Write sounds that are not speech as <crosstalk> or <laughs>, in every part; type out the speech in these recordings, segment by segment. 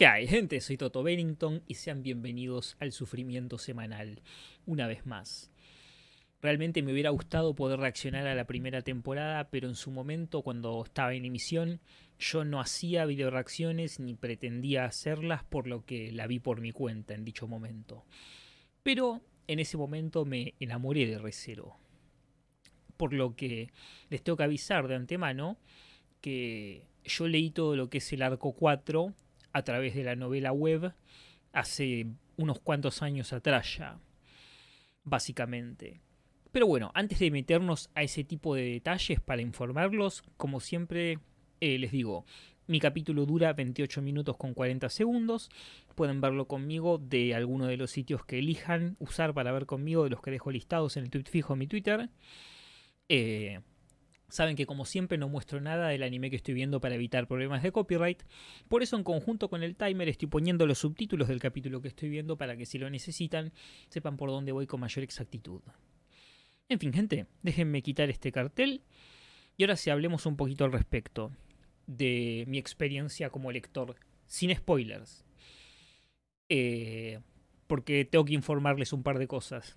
¿Qué hay, gente? Soy Toto Bennington y sean bienvenidos al sufrimiento semanal, una vez más. Realmente me hubiera gustado poder reaccionar a la primera temporada, pero en su momento, cuando estaba en emisión, yo no hacía videoreacciones ni pretendía hacerlas, por lo que la vi por mi cuenta en dicho momento. Pero en ese momento me enamoré de Recero. Por lo que les tengo que avisar de antemano que yo leí todo lo que es el arco 4 a través de la novela web hace unos cuantos años atrás ya, básicamente. Pero bueno, antes de meternos a ese tipo de detalles para informarlos, como siempre eh, les digo, mi capítulo dura 28 minutos con 40 segundos. Pueden verlo conmigo de alguno de los sitios que elijan usar para ver conmigo, de los que dejo listados en el tweet fijo en mi Twitter. Eh, Saben que como siempre no muestro nada del anime que estoy viendo para evitar problemas de copyright, por eso en conjunto con el timer estoy poniendo los subtítulos del capítulo que estoy viendo para que si lo necesitan sepan por dónde voy con mayor exactitud. En fin, gente, déjenme quitar este cartel y ahora sí hablemos un poquito al respecto de mi experiencia como lector, sin spoilers. Eh, porque tengo que informarles un par de cosas.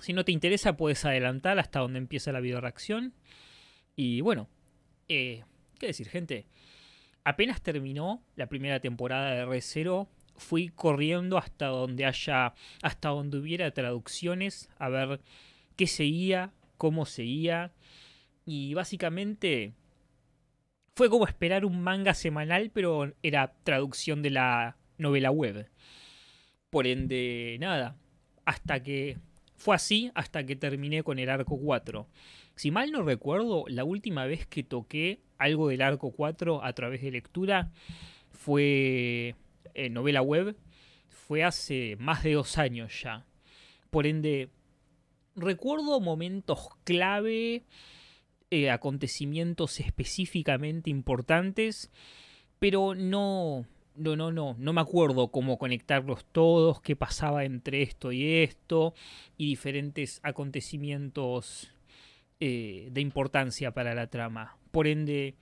Si no te interesa puedes adelantar hasta donde empieza la videoreacción reacción y bueno, eh, ¿qué decir, gente? Apenas terminó la primera temporada de r fui corriendo hasta donde haya, hasta donde hubiera traducciones, a ver qué seguía, cómo seguía. Y básicamente fue como esperar un manga semanal, pero era traducción de la novela web. Por ende, nada. Hasta que. Fue así hasta que terminé con el arco 4. Si mal no recuerdo, la última vez que toqué algo del Arco 4 a través de lectura fue en novela web, fue hace más de dos años ya. Por ende, recuerdo momentos clave, eh, acontecimientos específicamente importantes, pero no, no, no, no, no me acuerdo cómo conectarlos todos, qué pasaba entre esto y esto, y diferentes acontecimientos eh, de importancia para la trama. Por ende,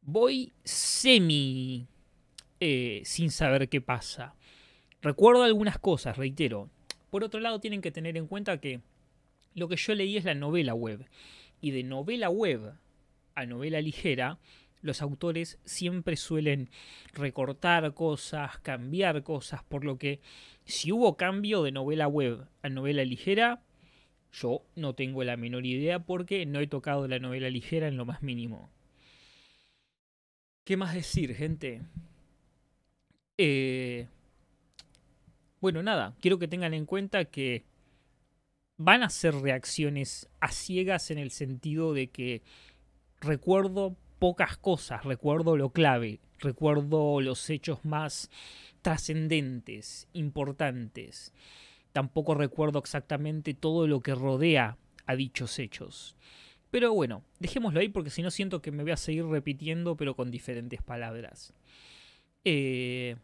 voy semi eh, sin saber qué pasa. Recuerdo algunas cosas, reitero. Por otro lado, tienen que tener en cuenta que lo que yo leí es la novela web. Y de novela web a novela ligera, los autores siempre suelen recortar cosas, cambiar cosas, por lo que si hubo cambio de novela web a novela ligera, yo no tengo la menor idea porque no he tocado la novela ligera en lo más mínimo. ¿Qué más decir, gente? Eh, bueno, nada, quiero que tengan en cuenta que van a ser reacciones a ciegas en el sentido de que recuerdo pocas cosas, recuerdo lo clave, recuerdo los hechos más trascendentes, importantes tampoco recuerdo exactamente todo lo que rodea a dichos hechos. Pero bueno, dejémoslo ahí porque si no siento que me voy a seguir repitiendo pero con diferentes palabras. Eh,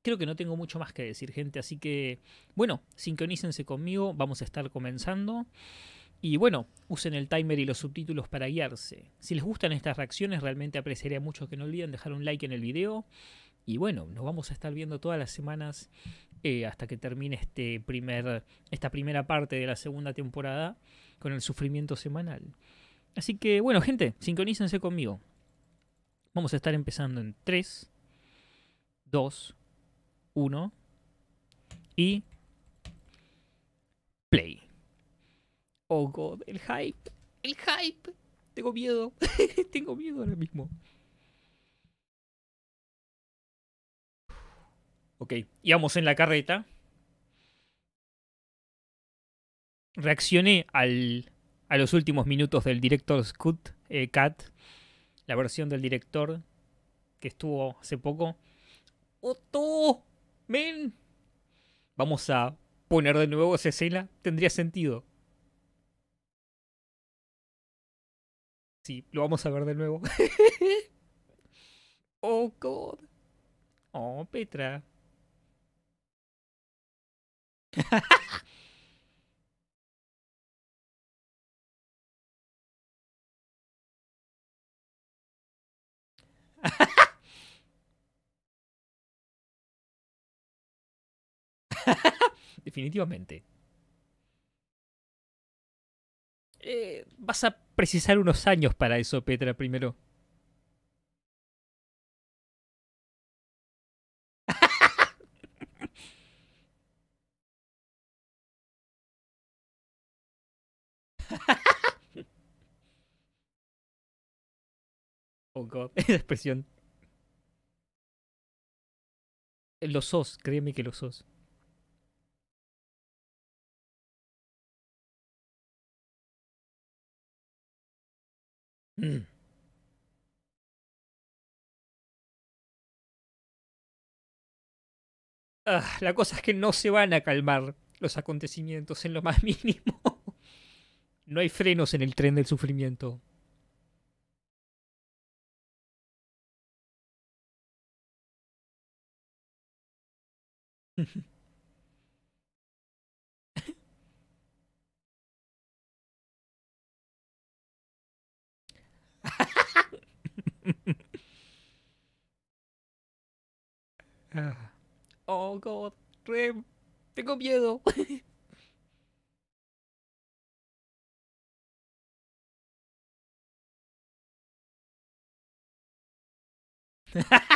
creo que no tengo mucho más que decir, gente. Así que, bueno, sincronícense conmigo. Vamos a estar comenzando. Y bueno, usen el timer y los subtítulos para guiarse. Si les gustan estas reacciones, realmente apreciaría mucho que no olviden dejar un like en el video, y bueno, nos vamos a estar viendo todas las semanas eh, hasta que termine este primer, esta primera parte de la segunda temporada con el sufrimiento semanal. Así que bueno, gente, sincronícense conmigo. Vamos a estar empezando en 3, 2, 1 y play. Oh god, el hype, el hype. Tengo miedo, <laughs> tengo miedo ahora mismo. Ok, íbamos en la carreta. Reaccioné al, a los últimos minutos del director Scott eh, Cat, la versión del director que estuvo hace poco. ¡Oto! ¡Men! Vamos a poner de nuevo esa escena. Tendría sentido. Sí, lo vamos a ver de nuevo. <laughs> oh, God. Oh, Petra. Definitivamente. Eh, vas a precisar unos años para eso, Petra, primero. Oh, <laughs> expresión. Los sos, créeme que los sos. Mm. Ah, la cosa es que no se van a calmar los acontecimientos en lo más <laughs> mínimo. No hay frenos en el tren del sufrimiento. <laughs> oh, God. Rem, tengo miedo. <laughs>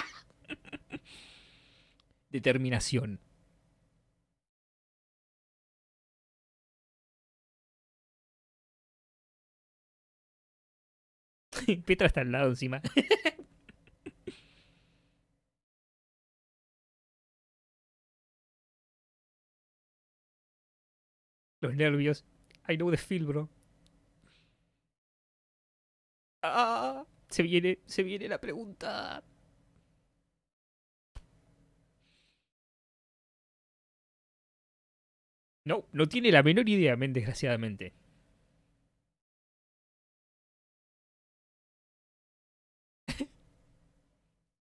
Determinación. <laughs> Petra está al lado encima. <laughs> Los nervios. I know the feel, bro. Ah, se viene, se viene la pregunta. No, no tiene la menor idea, men, desgraciadamente.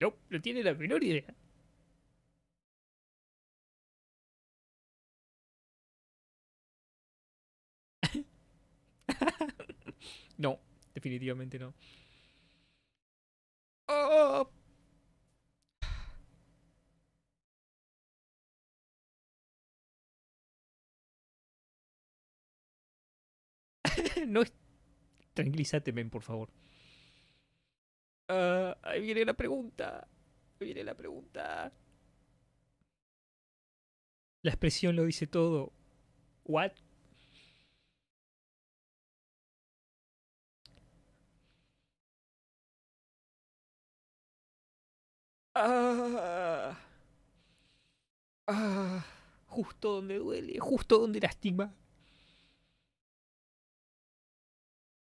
No, no tiene la menor idea. <laughs> no, definitivamente no. Oh. <laughs> no. Tranquilízate, men, por favor. Ah, ahí viene la pregunta. Ahí viene la pregunta. La expresión lo dice todo. ¿What? Ah, ah, justo donde duele, justo donde lastima.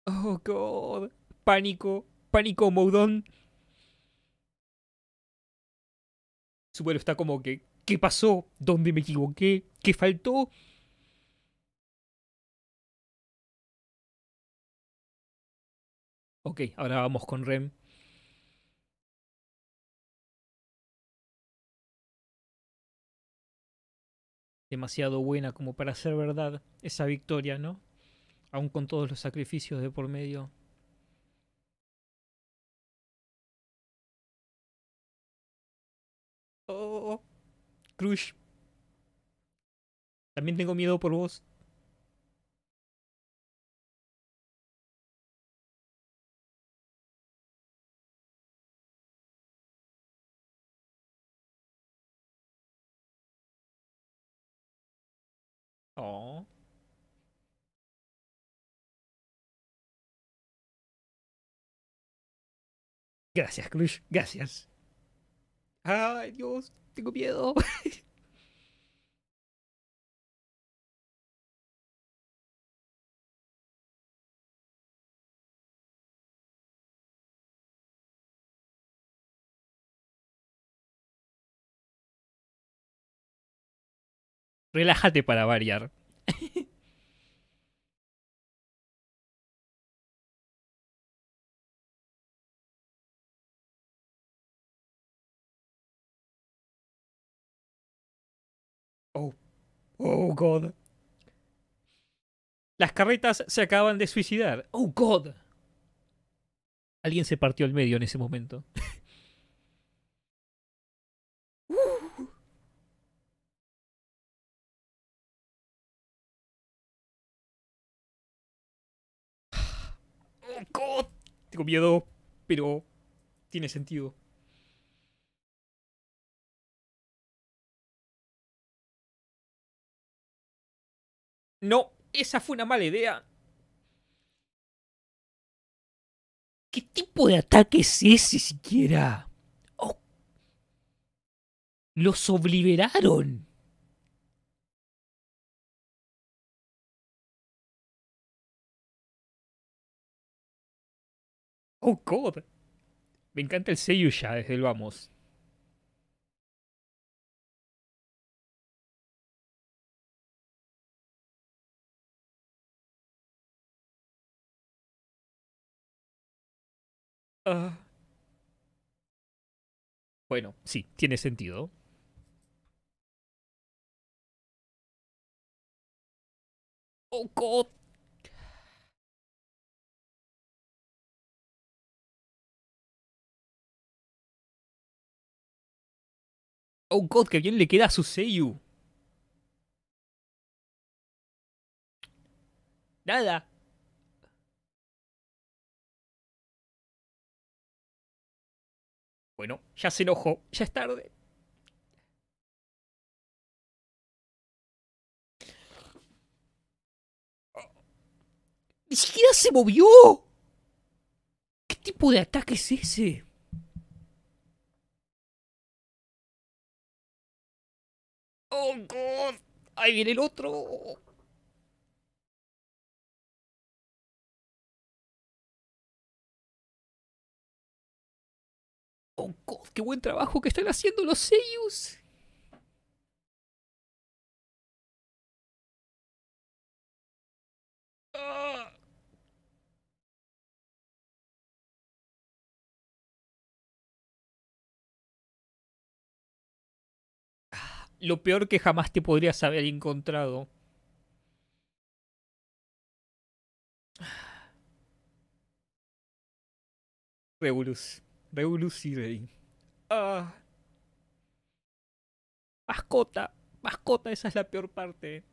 Oh, God. Pánico pánico Moudon. Su está como que, ¿qué pasó? ¿Dónde me equivoqué? ¿Qué faltó? Ok, ahora vamos con Rem. Demasiado buena como para ser verdad esa victoria, ¿no? Aún con todos los sacrificios de por medio. Oh, Crush. También tengo miedo por vos. Oh. Gracias, Cruz. Gracias. Ay, Dios, tengo miedo. <laughs> Relájate para variar. Oh, God. Las carretas se acaban de suicidar. Oh, God. Alguien se partió al medio en ese momento. <laughs> Oh God. Tengo miedo, pero tiene sentido. No, esa fue una mala idea. ¿Qué tipo de ataque es ese siquiera? Oh. Los obliberaron! Oh, God. Me encanta el Seiyu ya desde el vamos. Ah. Bueno, sí, tiene sentido. Oh, God. Oh, God, ¡Qué bien le queda a su Seiyu. Nada, Bueno, ya se enojó, ya es tarde. Ah, ¡Ni siquiera se movió! ¿Qué tipo de ataque es ese? ¡Oh, God! ¡Ahí viene el otro! ¡Oh, ¡Qué buen trabajo que están haciendo los sellos! Ah. Lo peor que jamás te podrías haber encontrado. Revolucidei. Ah. Mascota. Mascota, esa es la peor parte.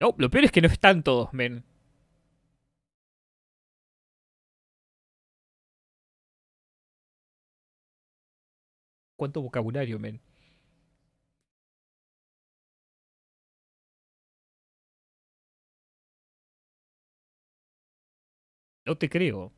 No, lo peor es que no están todos, men. ¿Cuánto vocabulario, men? No te creo.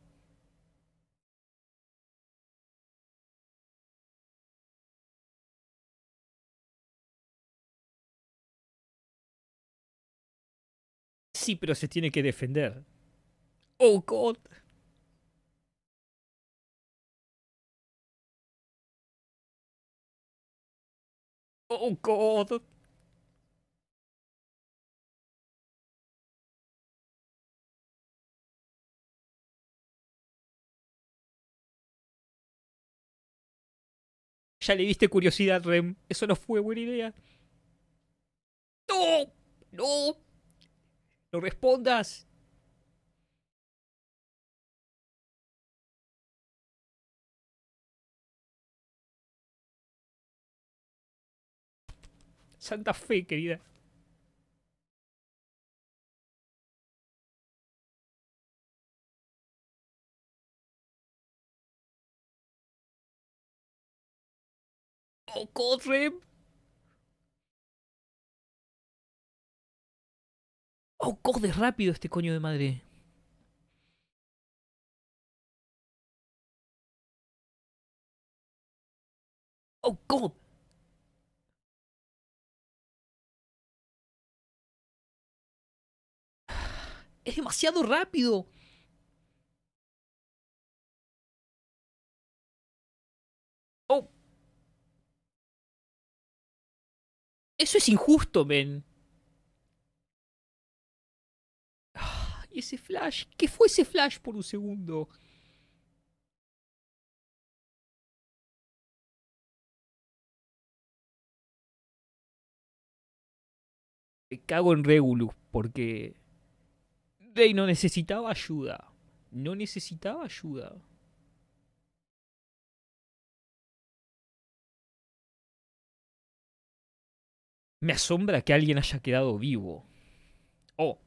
Sí, pero se tiene que defender. Oh, God. Oh, God. Ya le diste curiosidad, Rem. Eso no fue buena idea. ¡No! ¡No! ¡No respondas! Santa Fe, querida. Oh, God, Oh, rápido este coño de madre. Oh, God. Es demasiado rápido. Eso es injusto, men. Y ah, ese flash. ¿Qué fue ese flash por un segundo? Me cago en Regulus porque Rey no necesitaba ayuda. No necesitaba ayuda. Me asombra que alguien haya quedado vivo. Oh.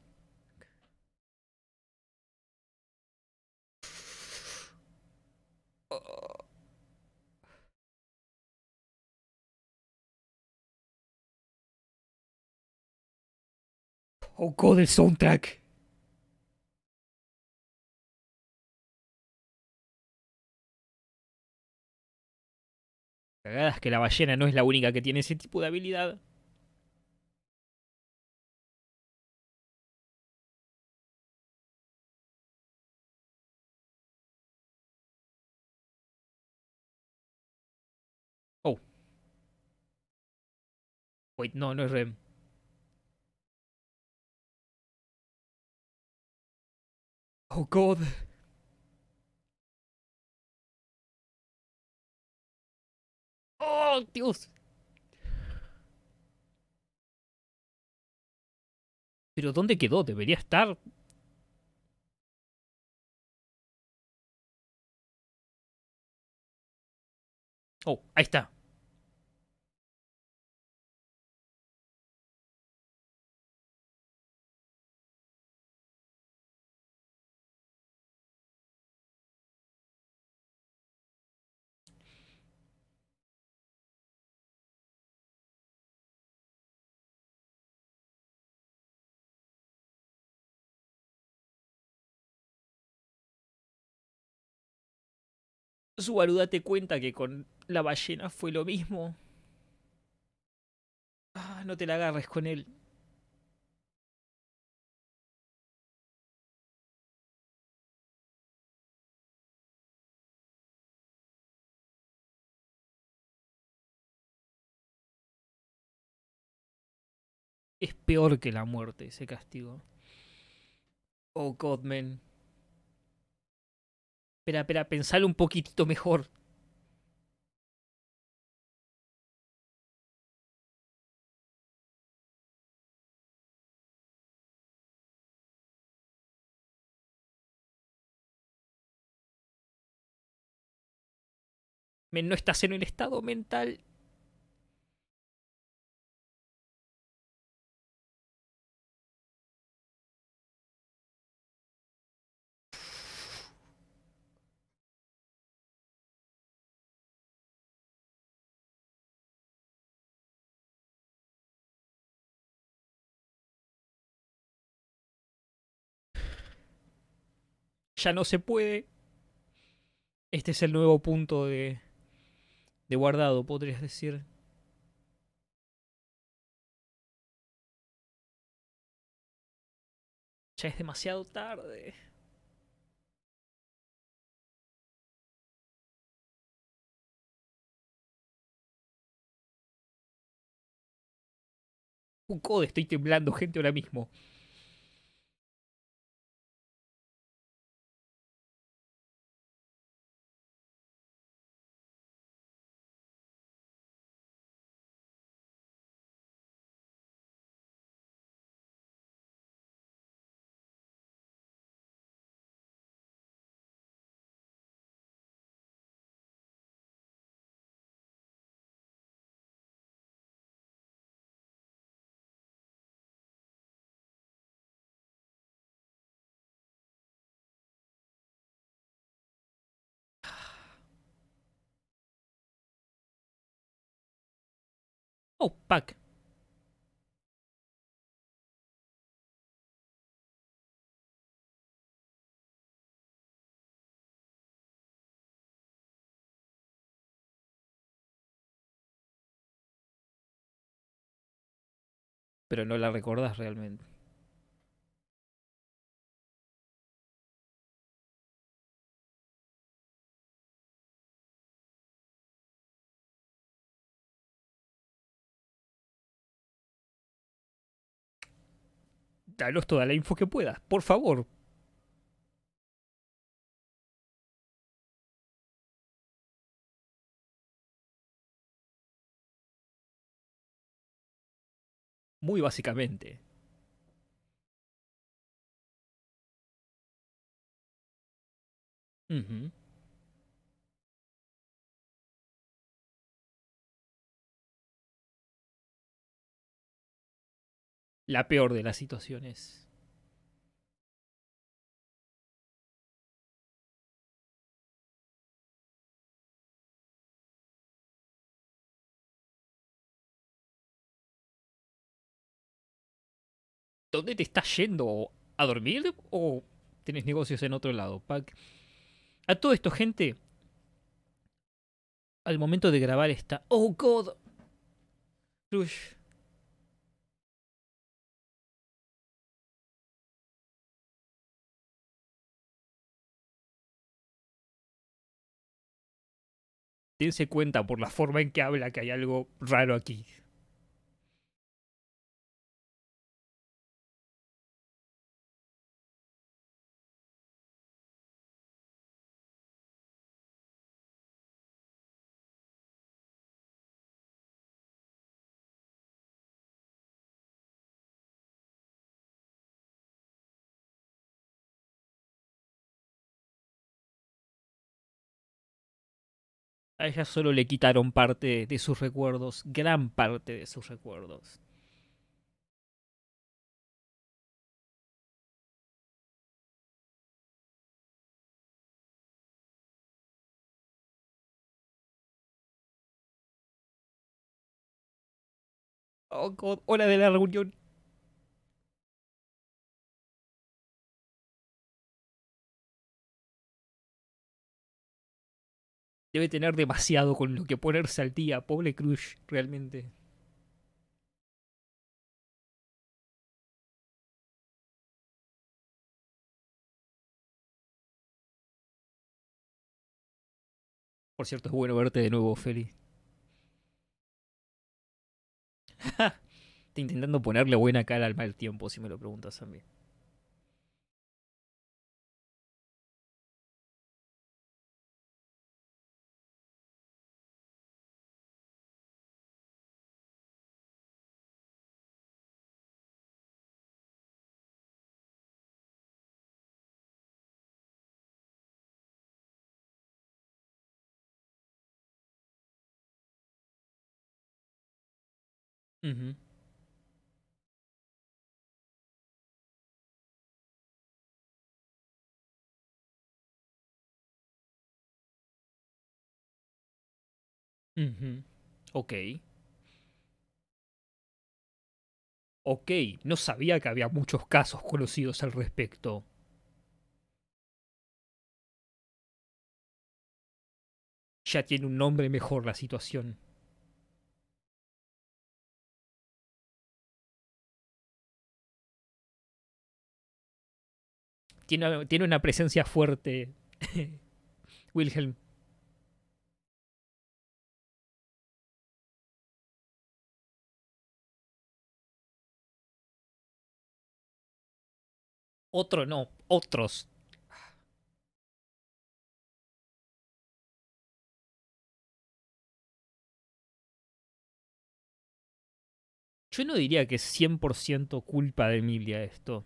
oh. god, el soundtrack. Cagadas que la ballena no es la única que tiene ese tipo de habilidad. no, no es Rem. Oh, God. Oh, Dios. Pero ¿dónde quedó? Debería estar... Oh, ahí está. su baruda te cuenta que con la ballena fue lo mismo. Ah, no te la agarres con él. Es peor que la muerte ese castigo. Oh, Godman. Espera, espera, pensalo un poquitito mejor. no estás en el estado mental ya no se puede. Este es el nuevo punto de, de guardado, podrías decir. Ya es demasiado tarde. Un code, estoy temblando, gente, ahora mismo. Oh, pack. Pero no la recordás realmente. danos toda la info que puedas, por favor. Muy básicamente. la peor de las situaciones. ¿Dónde te estás yendo? ¿A dormir? ¿O tienes negocios en otro lado? Pac. A todo esto, gente. Al momento de grabar esta. Oh God. se cuenta por la forma en que habla que hay algo raro aquí. a ella solo le quitaron parte de sus recuerdos, gran parte de sus recuerdos. Oh, God, de la reunión. Debe tener demasiado con lo que ponerse al día, pobre Crush, realmente. Por cierto, es bueno verte de nuevo, Feli. <laughs> Estoy intentando ponerle buena cara al mal tiempo, si me lo preguntas a mí. Okay, Ok. Ok, no sabía que había muchos casos conocidos al respecto. Ya tiene un nombre mejor la situación. tiene una, presencia fuerte <laughs> Wilhelm. Otro no, otros. Yo no diría que es 100% culpa de Emilia esto.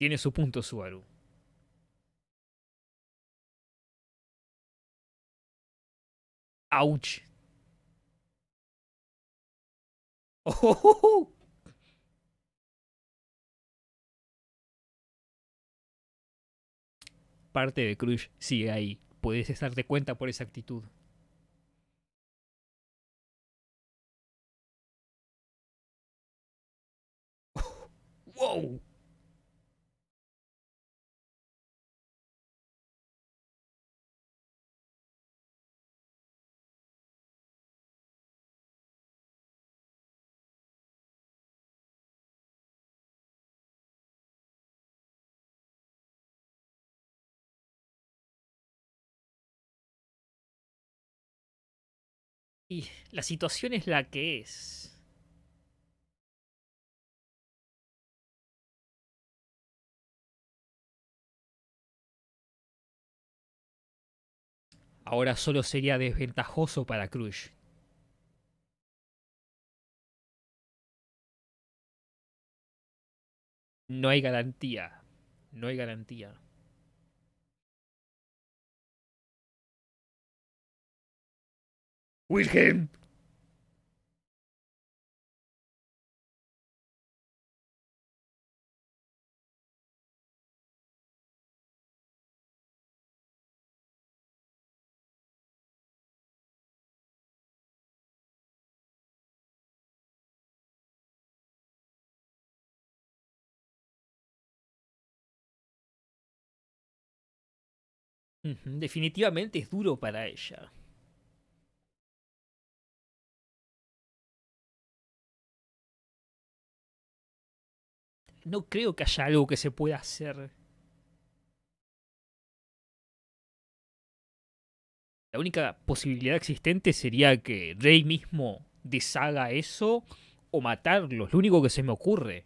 Tiene su punto Subaru. Ouch. <laughs> Parte de Crush sigue ahí. Puedes darte cuenta por esa actitud. <laughs> Wow. Y la situación es la que es. Ahora solo sería desventajoso para Crush. No hay garantía. No hay garantía. Wilhelm. Definitivamente es duro para ella. no creo que haya algo que se pueda hacer. La única posibilidad existente sería que Rey mismo deshaga eso o matarlos. Lo único que se me ocurre.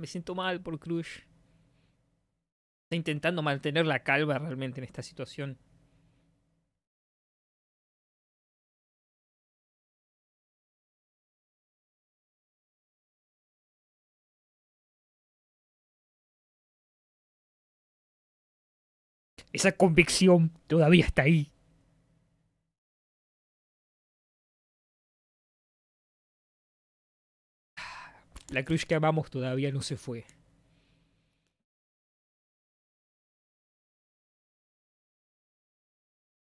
me siento mal por Crush. Está intentando mantener la calma realmente en esta situación. Esa convicción todavía está ahí. La Cruz que amamos todavía no se fue.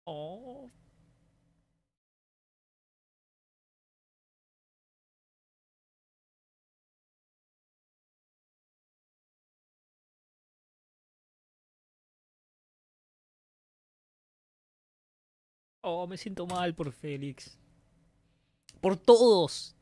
Oh. Oh, me siento mal por Félix. Por todos.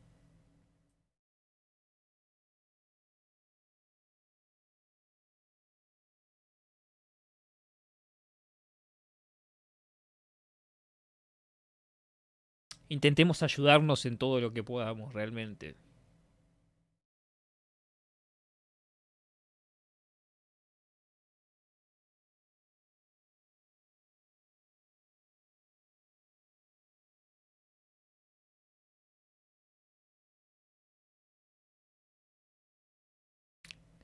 intentemos ayudarnos en todo lo que podamos realmente.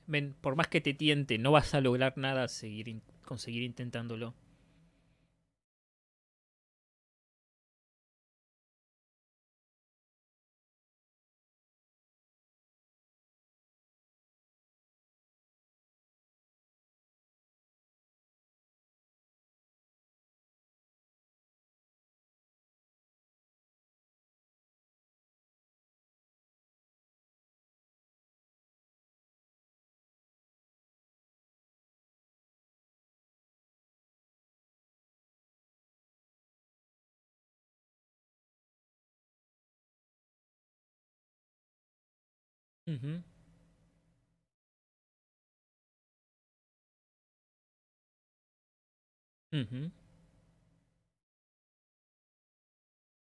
Ven, por más que te tiente, no vas a lograr nada seguir, conseguir intentándolo. Uh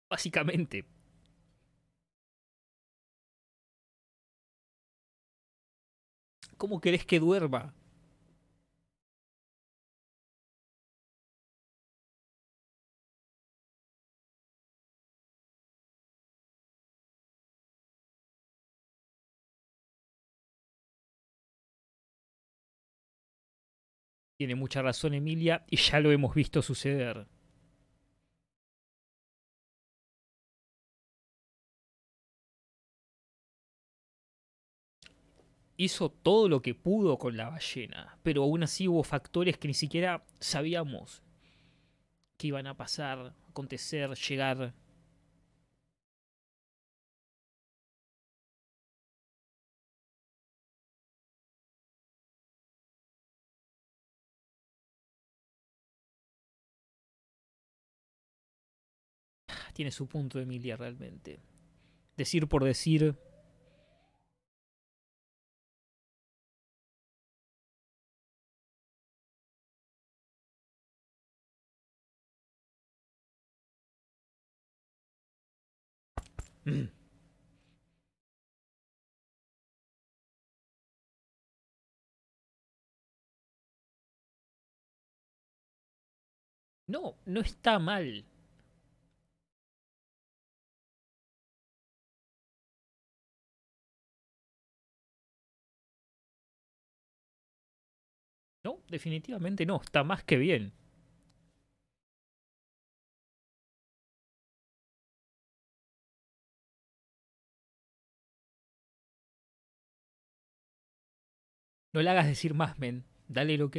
Básicamente. ¿Cómo querés que duerma? Tiene mucha razón Emilia y ya lo hemos visto suceder. Hizo todo lo que pudo con la ballena, pero aún así hubo factores que ni siquiera sabíamos que iban a pasar, acontecer, llegar. tiene su punto Emilia realmente. Decir por decir. <clears throat> No, no está mal. definitivamente no, está más que bien. No le hagas decir más, men. Dale el ok.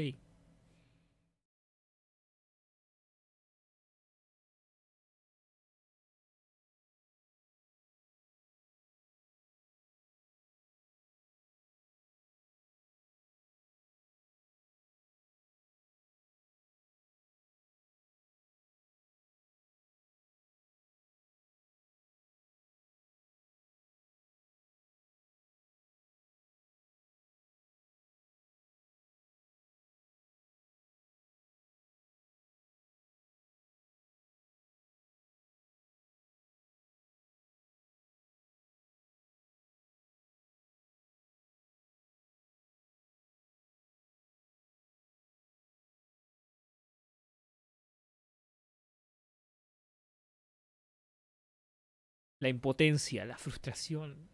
la impotencia, la frustración.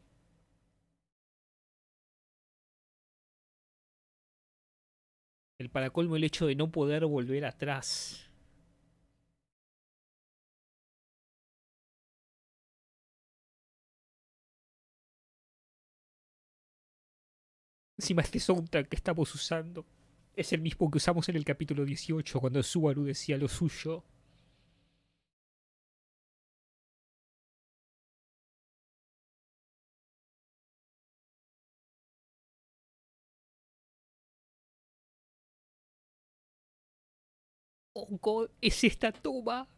El paracolmo, el hecho de no poder volver atrás. Encima este soundtrack que estamos usando es el mismo que usamos en el capítulo 18 cuando Subaru decía lo suyo. Oh God, ¿es esta toma?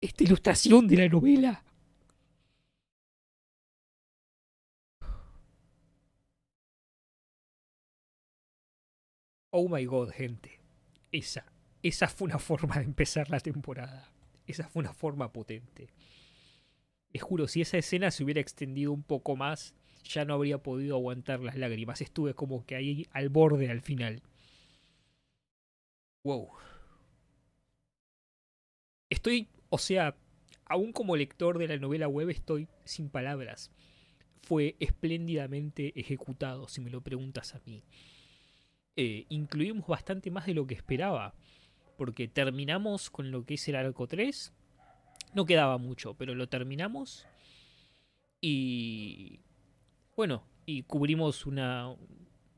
Esta ilustración de la novela. Oh my god, gente. Esa, esa fue una forma de empezar la temporada. Esa fue una forma potente. Les juro, si esa escena se hubiera extendido un poco más, ya no habría podido aguantar las lágrimas. Estuve como que ahí al borde al final. Wow. Estoy, o sea, aún como lector de la novela web estoy sin palabras. Fue espléndidamente ejecutado, si me lo preguntas a mí. Eh, incluimos bastante más de lo que esperaba, porque terminamos con lo que es el arco 3. No quedaba mucho, pero lo terminamos. Y bueno, y cubrimos una,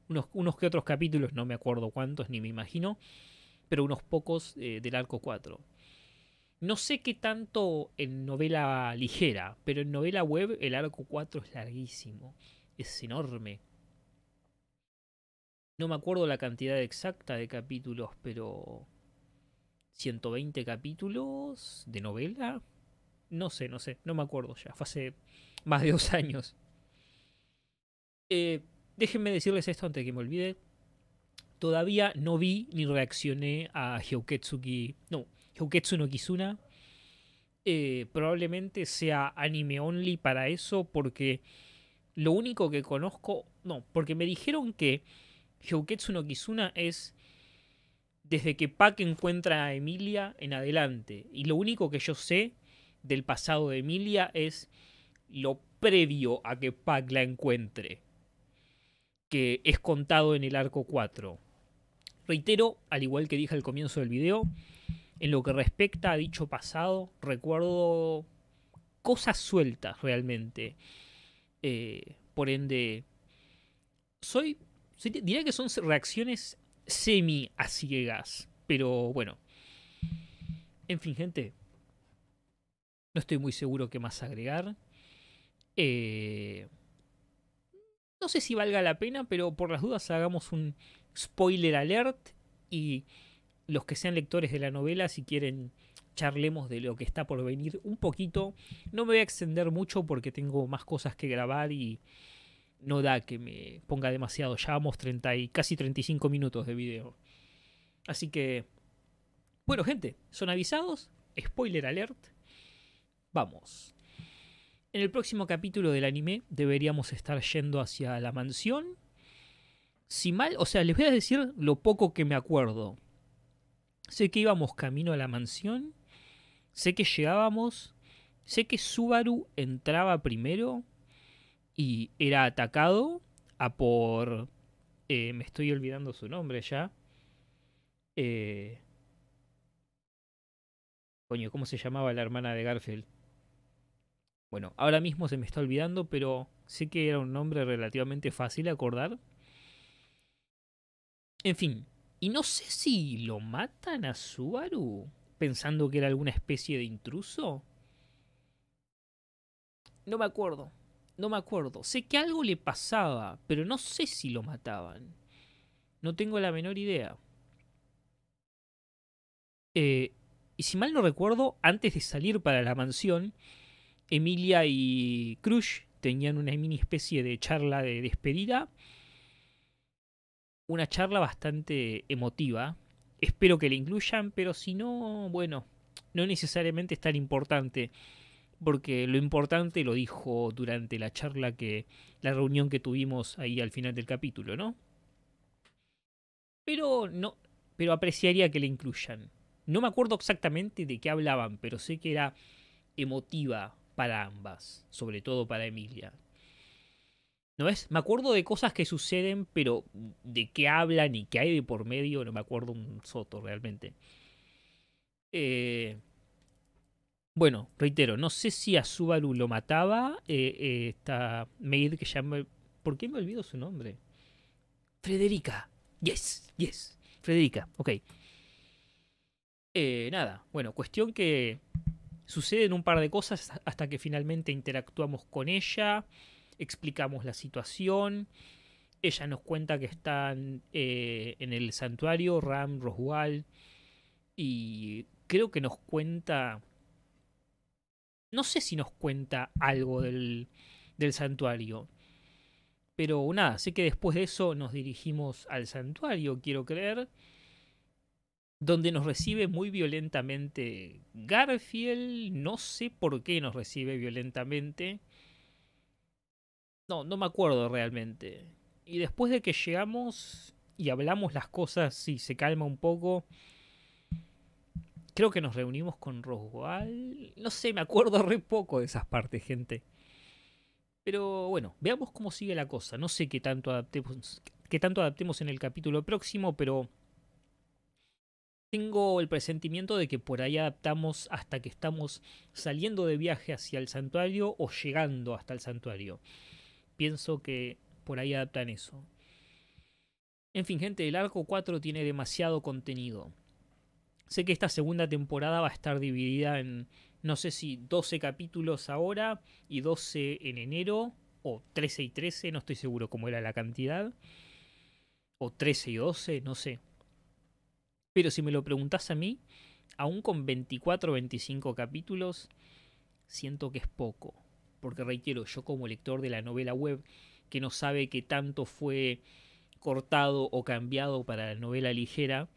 unos, unos, que otros capítulos, no me acuerdo cuántos ni me imagino, pero unos pocos eh, del arco 4. No sé qué tanto en novela ligera, pero en novela web el arco 4 es larguísimo, es enorme. No me acuerdo la cantidad exacta de capítulos, pero 120 capítulos de novela. No sé, no sé, no me acuerdo ya, fue hace más de dos años. Eh, déjenme decirles esto antes que me olvide. Todavía no vi ni reaccioné a Hyoketsuki. No, Hyoketsu no Kizuna. Eh, probablemente sea anime only para eso, porque lo único que conozco. No, porque me dijeron que Hyoketsu no Kizuna es desde que Pac encuentra a Emilia en adelante. Y lo único que yo sé del pasado de Emilia es lo previo a que Pac la encuentre que es contado en el arco 4. Reitero, al igual que dije al comienzo del video, en lo que respecta a dicho pasado, recuerdo cosas sueltas realmente. Eh, por ende, soy, diría que son reacciones semi a pero bueno. En fin, gente, no estoy muy seguro qué más agregar. Eh, no sé si valga la pena, pero por las dudas hagamos un spoiler alert y los que sean lectores de la novela, si quieren, charlemos de lo que está por venir un poquito. No me voy a extender mucho porque tengo más cosas que grabar y no da que me ponga demasiado. ya 30 y casi 35 minutos de video. Así que, bueno gente, son avisados. Spoiler alert. Vamos. En el próximo capítulo del anime deberíamos estar yendo hacia la mansión. Si mal, o sea, les voy a decir lo poco que me acuerdo. Sé que íbamos camino a la mansión. Sé que llegábamos. Sé que Subaru entraba primero y era atacado a por... Eh, me estoy olvidando su nombre ya. Eh, coño, ¿cómo se llamaba la hermana de Garfield? Bueno, ahora mismo se me está olvidando, pero sé que era un nombre relativamente fácil de acordar. En fin, y no sé si lo matan a Subaru pensando que era alguna especie de intruso. No me acuerdo, no me acuerdo. Sé que algo le pasaba, pero no sé si lo mataban. No tengo la menor idea. Eh, y si mal no recuerdo, antes de salir para la mansión, Emilia y Crush tenían una mini especie de charla de despedida. Una charla bastante emotiva. Espero que la incluyan, pero si no, bueno, no necesariamente es tan importante. Porque lo importante lo dijo durante la charla que. la reunión que tuvimos ahí al final del capítulo, ¿no? Pero no. Pero apreciaría que la incluyan. No me acuerdo exactamente de qué hablaban, pero sé que era emotiva para ambas, sobre todo para Emilia. ¿No es? Me acuerdo de cosas que suceden, pero de qué hablan y qué hay de por medio, no me acuerdo un soto realmente. Eh, bueno, reitero, no sé si a lo mataba eh, eh, esta maid que llama... ¿Por qué me olvido su nombre? Frederica. Yes, yes. Frederica, ok. nada, bueno, cuestión que Suceden un par de cosas hasta que finalmente interactuamos con ella, explicamos la situación. Ella nos cuenta que están eh, en el santuario, Ram, Roswal, y creo que nos cuenta... No sé si nos cuenta algo del, del santuario. Pero nada, sé que después de eso nos dirigimos al santuario, quiero creer donde nos recibe muy violentamente Garfield, no sé por qué nos recibe violentamente. No, no me acuerdo realmente. Y después de que llegamos y hablamos las cosas y se calma un poco, creo que nos reunimos con Roswell. No sé, me acuerdo re poco de esas partes, gente. Pero bueno, veamos cómo sigue la cosa. No sé qué tanto adaptemos, tanto adaptemos en el capítulo próximo, pero tengo el presentimiento de que por ahí adaptamos hasta que estamos saliendo de viaje hacia el santuario o llegando hasta el santuario. Pienso que por ahí adaptan eso. En fin, gente, el arco 4 tiene demasiado contenido. Sé que esta segunda temporada va a estar dividida en, no sé si 12 capítulos ahora y 12 en enero, o 13 y 13, no estoy seguro cómo era la cantidad, o 13 y 12, no sé. Pero si me lo preguntás a mí, aún con 24 o 25 capítulos, siento que es poco. Porque reitero, yo como lector de la novela web, que no sabe que tanto fue cortado o cambiado para la novela ligera,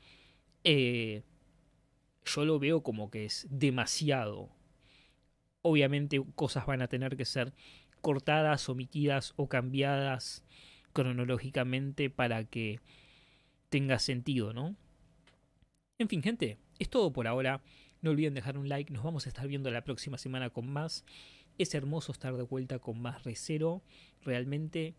eh, yo lo veo como que es demasiado. Obviamente cosas van a tener que ser cortadas, omitidas o cambiadas cronológicamente para que tenga sentido, ¿no? En fin, gente, es todo por ahora. No olviden dejar un like, nos vamos a estar viendo la próxima semana con más. Es hermoso estar de vuelta con más recero, realmente.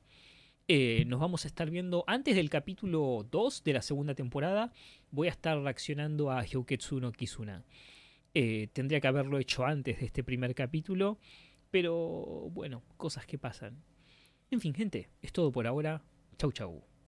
Eh, nos vamos a estar viendo antes del capítulo 2 de la segunda temporada. Voy a estar reaccionando a Hyoketsu no Kizuna. Eh, tendría que haberlo hecho antes de este primer capítulo, pero bueno, cosas que pasan. En fin, gente, es todo por ahora. Chau, chau.